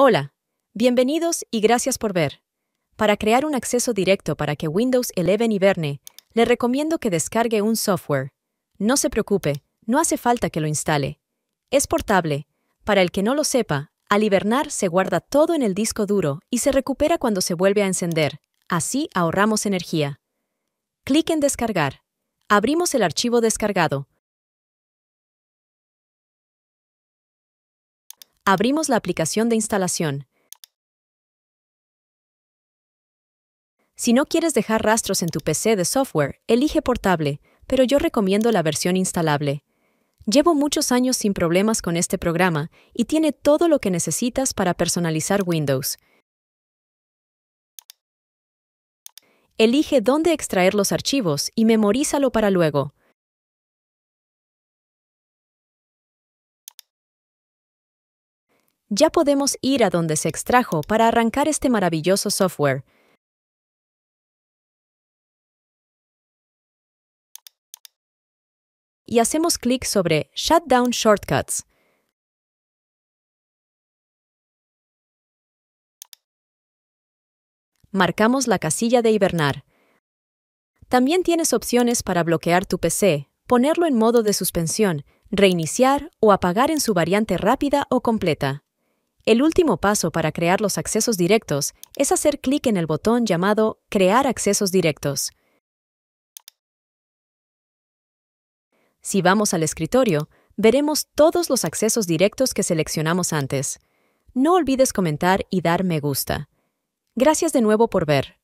Hola, bienvenidos y gracias por ver. Para crear un acceso directo para que Windows 11 hiberne, le recomiendo que descargue un software. No se preocupe, no hace falta que lo instale. Es portable. Para el que no lo sepa, al hibernar se guarda todo en el disco duro y se recupera cuando se vuelve a encender. Así ahorramos energía. Clic en Descargar. Abrimos el archivo descargado. Abrimos la aplicación de instalación. Si no quieres dejar rastros en tu PC de software, elige portable, pero yo recomiendo la versión instalable. Llevo muchos años sin problemas con este programa y tiene todo lo que necesitas para personalizar Windows. Elige dónde extraer los archivos y memorízalo para luego. ya podemos ir a donde se extrajo para arrancar este maravilloso software. Y hacemos clic sobre Shutdown Shortcuts. Marcamos la casilla de hibernar. También tienes opciones para bloquear tu PC, ponerlo en modo de suspensión, reiniciar o apagar en su variante rápida o completa. El último paso para crear los accesos directos es hacer clic en el botón llamado Crear accesos directos. Si vamos al escritorio, veremos todos los accesos directos que seleccionamos antes. No olvides comentar y dar me gusta. Gracias de nuevo por ver.